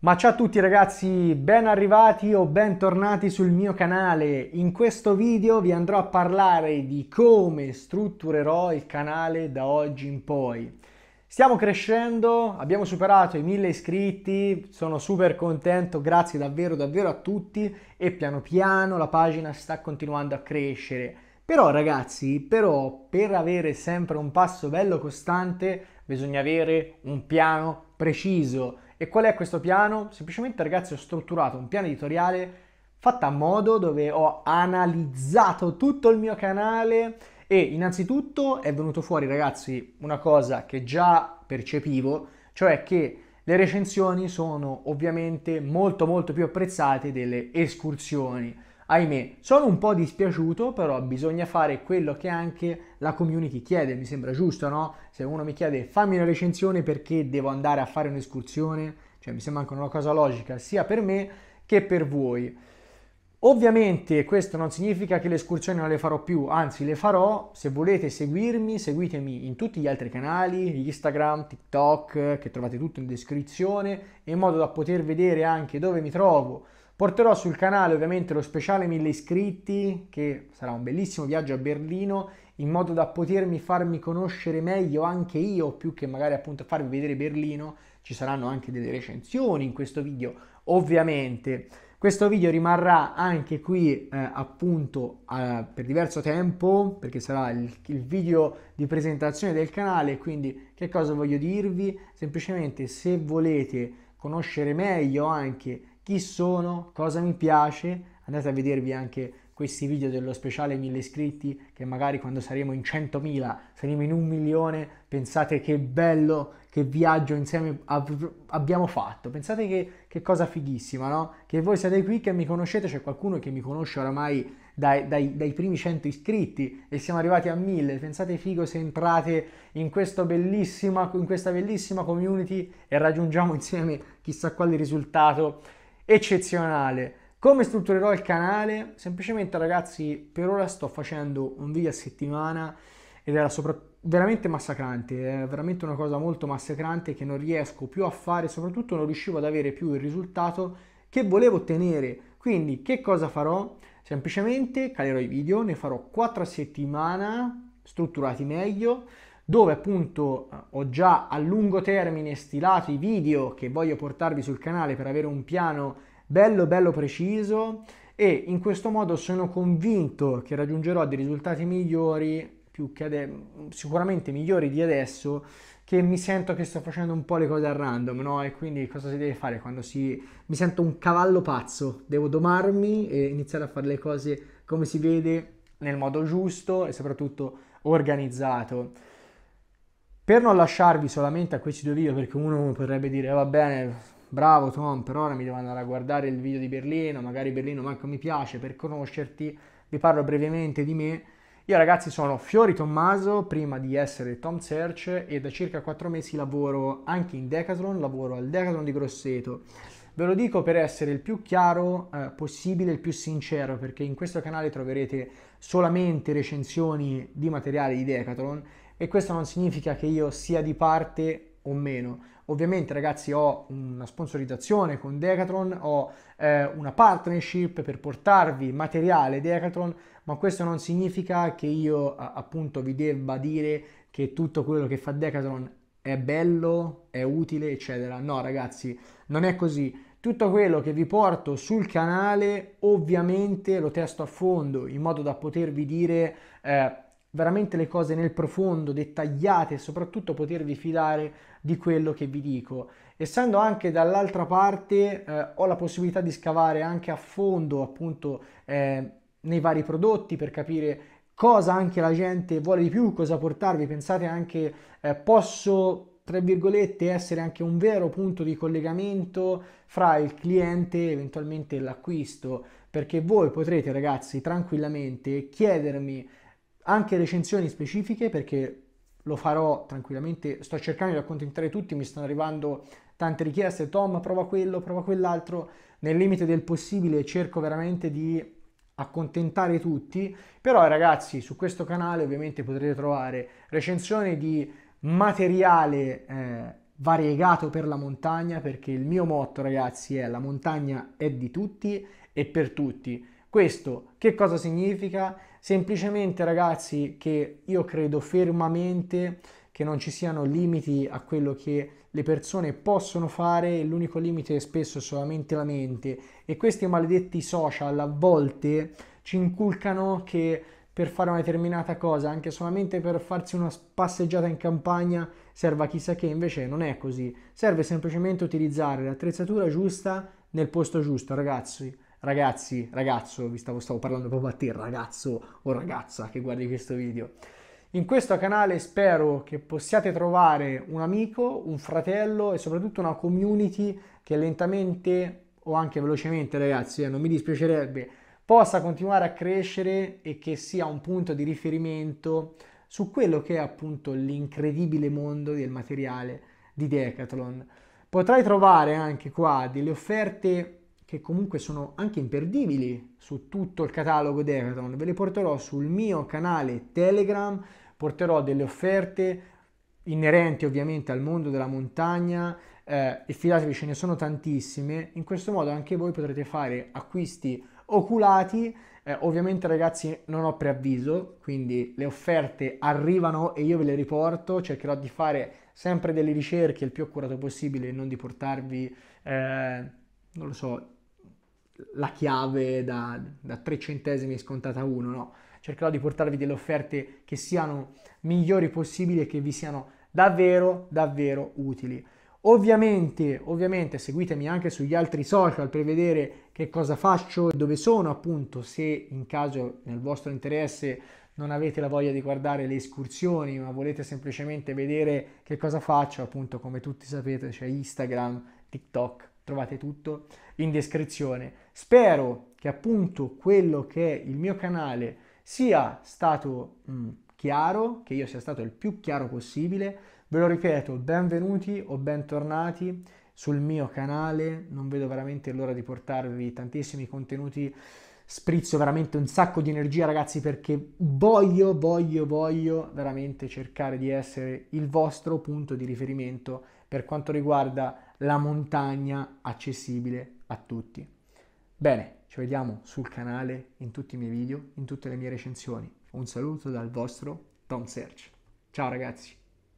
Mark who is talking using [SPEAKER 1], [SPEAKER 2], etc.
[SPEAKER 1] Ma ciao a tutti ragazzi, ben arrivati o bentornati sul mio canale. In questo video vi andrò a parlare di come strutturerò il canale da oggi in poi. Stiamo crescendo, abbiamo superato i 1000 iscritti, sono super contento, grazie davvero davvero a tutti e piano piano la pagina sta continuando a crescere. Però ragazzi, però per avere sempre un passo bello costante bisogna avere un piano preciso. E qual è questo piano? Semplicemente ragazzi ho strutturato un piano editoriale fatto a modo dove ho analizzato tutto il mio canale e innanzitutto è venuto fuori ragazzi una cosa che già percepivo, cioè che le recensioni sono ovviamente molto molto più apprezzate delle escursioni ahimè, sono un po' dispiaciuto, però bisogna fare quello che anche la community chiede, mi sembra giusto, no? Se uno mi chiede fammi una recensione perché devo andare a fare un'escursione, cioè mi sembra anche una cosa logica sia per me che per voi. Ovviamente questo non significa che le escursioni non le farò più, anzi le farò, se volete seguirmi, seguitemi in tutti gli altri canali, Instagram, TikTok, che trovate tutto in descrizione, in modo da poter vedere anche dove mi trovo, Porterò sul canale ovviamente lo speciale 1000 iscritti, che sarà un bellissimo viaggio a Berlino, in modo da potermi farmi conoscere meglio anche io, più che magari appunto farvi vedere Berlino. Ci saranno anche delle recensioni in questo video, ovviamente. Questo video rimarrà anche qui eh, appunto eh, per diverso tempo perché sarà il, il, video di presentazione del canale, quindi che cosa voglio dirvi? Semplicemente se volete conoscere meglio anche chi sono, cosa mi piace, andate a vedervi anche questi video dello speciale 1000 iscritti che magari quando saremo in 100.000, saremo in un milione, pensate che bello, che viaggio insieme abbiamo fatto, pensate che, che cosa fighissima, no? Che voi siete qui, che mi conoscete, c'è qualcuno che mi conosce oramai dai, dai, dai, primi 100 iscritti e siamo arrivati a 1000. Pensate figo se entrate in, in, questa bellissima community e raggiungiamo insieme chissà quale risultato eccezionale. Come strutturerò il canale? Semplicemente ragazzi, per ora sto facendo un video a settimana ed era soprattutto veramente massacrante, è eh, veramente una cosa molto massacrante che non riesco più a fare, soprattutto non riuscivo ad avere più il risultato che volevo ottenere. Quindi che cosa farò? Semplicemente calerò i video, ne farò 4 a settimana, strutturati meglio, dove appunto eh, ho già a lungo termine stilato i video che voglio portarvi sul canale per avere un piano bello bello preciso e in questo modo sono convinto che raggiungerò dei risultati migliori, più che ade- sicuramente migliori di adesso, che mi sento che sto facendo un po' le cose a random, no? E quindi cosa si deve fare quando si... mi sento un cavallo pazzo? Devo domarmi e iniziare a fare le cose come si vede, nel modo giusto e soprattutto organizzato. Per non lasciarvi solamente a questi due video, perché uno potrebbe dire eh, va bene, bravo Tom, per ora mi devo andare a guardare il video di Berlino, magari Berlino manco mi piace, per conoscerti vi parlo brevemente di me. Io ragazzi sono Fiori Tommaso, prima di essere Tom Search e da circa 4 mesi lavoro anche in Decathlon, lavoro al Decathlon di Grosseto. Ve lo dico per essere il più chiaro eh, possibile, il più sincero, perché in questo canale troverete solamente recensioni di materiale di Decathlon e questo non significa che io sia di parte o meno. Ovviamente ragazzi ho una sponsorizzazione con Decathlon, ho eh, una partnership per portarvi materiale Decathlon, ma questo non significa che io appunto vi debba dire che tutto quello che fa Decathlon è bello, è utile, eccetera. No ragazzi, non è così. Tutto quello che vi porto sul canale ovviamente lo testo a fondo in modo da potervi dire... Eh, veramente le cose nel profondo, dettagliate e soprattutto potervi fidare di quello che vi dico. Essendo anche dall'altra parte eh, ho la possibilità di scavare anche a fondo appunto eh, nei vari prodotti per capire cosa anche la gente vuole di più, cosa portarvi. Pensate anche eh, posso tra virgolette essere anche un vero punto di collegamento fra il cliente e eventualmente l'acquisto perché voi potrete ragazzi tranquillamente chiedermi anche recensioni specifiche perché lo farò tranquillamente, sto cercando di accontentare tutti, mi stanno arrivando tante richieste, Tom prova quello, prova quell'altro, nel limite del possibile cerco veramente di accontentare tutti, però ragazzi su questo canale ovviamente potrete trovare recensioni di materiale eh, variegato per la montagna perché il mio motto ragazzi è la montagna è di tutti e per tutti questo che cosa significa? Semplicemente ragazzi che io credo fermamente che non ci siano limiti a quello che le persone possono fare, l'unico limite è spesso solamente la mente e questi maledetti social a volte ci inculcano che per fare una determinata cosa, anche solamente per farsi una passeggiata in campagna, serva chissà che, invece non è così. Serve semplicemente utilizzare l'attrezzatura giusta nel posto giusto, ragazzi ragazzi, ragazzo, vi stavo, stavo parlando proprio a te, ragazzo o ragazza che guardi questo video. In questo canale spero che possiate trovare un amico, un fratello e soprattutto una community che lentamente o anche velocemente, ragazzi, eh, non mi dispiacerebbe, possa continuare a crescere e che sia un punto di riferimento su quello che è appunto l'incredibile mondo del materiale di Decathlon. Potrai trovare anche qua delle offerte che comunque sono anche imperdibili su tutto il catalogo Decathlon. Ve le porterò sul mio canale Telegram, porterò delle offerte inerenti ovviamente al mondo della montagna eh, e fidatevi ce ne sono tantissime. In questo modo anche voi potrete fare acquisti oculati. Eh, ovviamente ragazzi non ho preavviso, quindi le offerte arrivano e io ve le riporto, cercherò di fare sempre delle ricerche il più accurato possibile e non di portarvi, eh, non lo so, la chiave da, da 3 centesimi scontata a 1, no. Cercherò di portarvi delle offerte che siano migliori possibili e che vi siano davvero, davvero utili. Ovviamente, ovviamente seguitemi anche sugli altri social per vedere che cosa faccio e dove sono, appunto, se in caso nel vostro interesse non avete la voglia di guardare le escursioni, ma volete semplicemente vedere che cosa faccio, appunto, come tutti sapete, c'è cioè Instagram, TikTok, trovate tutto in descrizione. Spero che appunto quello che è il mio canale sia stato mh, mm, chiaro, che io sia stato il più chiaro possibile. Ve lo ripeto, benvenuti o bentornati sul mio canale, non vedo veramente l'ora di portarvi tantissimi contenuti sprizzo veramente un sacco di energia ragazzi perché voglio, voglio, voglio veramente cercare di essere il vostro punto di riferimento per quanto riguarda la montagna accessibile a tutti. Bene, ci vediamo sul canale, in tutti i miei video, in tutte le mie recensioni. Un saluto dal vostro Tom Serge. Ciao ragazzi!